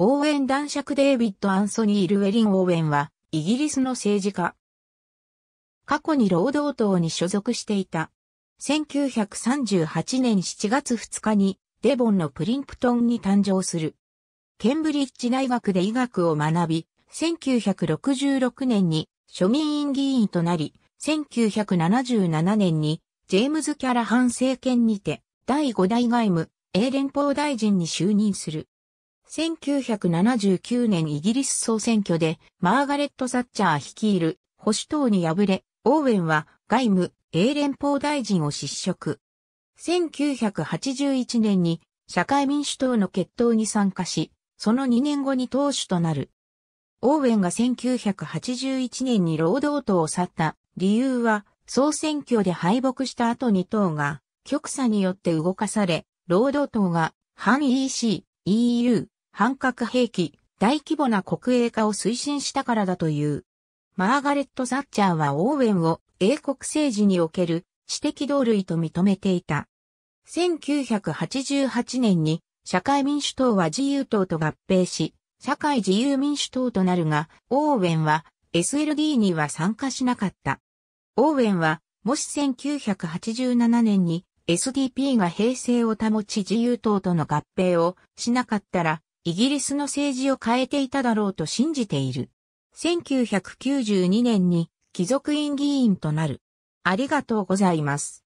応援男爵デイビッド・アンソニー・ルウェリン・オーウェンは、イギリスの政治家。過去に労働党に所属していた。1938年7月2日に、デボンのプリンプトンに誕生する。ケンブリッジ大学で医学を学び、1966年に庶民院議員となり、1977年にジェームズ・キャラハン政権にて第5代外務、英連邦大臣に就任する。1979年イギリス総選挙でマーガレット・サッチャー率いる保守党に敗れ、オーウェンは外務、英連邦大臣を失職。1981年に社会民主党の決闘に参加し、その2年後に党首となる。オーウェンが1981年に労働党を去った理由は、総選挙で敗北した後に党が、極左によって動かされ、労働党が反 EC、EU、反核兵器、大規模な国営化を推進したからだという。マーガレット・ザッチャーはオーウェンを英国政治における知的同類と認めていた。1988年に社会民主党は自由党と合併し、社会自由民主党となるが、オーウェンは SLD には参加しなかった。オーウェンは、もし1987年に SDP が平成を保ち自由党との合併をしなかったら、イギリスの政治を変えていただろうと信じている。1992年に貴族院議員となる。ありがとうございます。